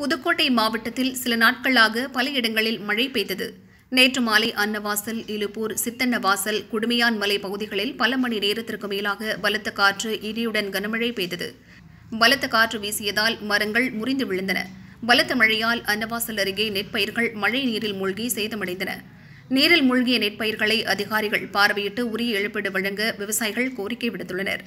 புதுக்கோட்டை மாவட்டத்தில் சில நாட்களாக பல இடங்களில் மழை பெய்தது நேற்று மாலை அன்னவாசல் இலுப்பூர் சித்தன்னவாசல் குடுமையான் மலை பகுதிகளில் பல மணி நேரத்திற்கு மேலாக பலத்த காற்று இடியுடன் கனமழை பெய்தது பலத்த காற்று வீசியதால் மரங்கள் முறிந்து விழுந்தன பலத்த மழையால் அன்னவாசல் அருகே நெற்பயிர்கள் மழை நீரில் மூழ்கி சேதமடைந்தன நீரில் மூழ்கிய நெற்பயிர்களை அதிகாரிகள் பார்வையிட்டு உரிய இழப்பீடு வழங்க விவசாயிகள் கோரிக்கை விடுத்துள்ளனர்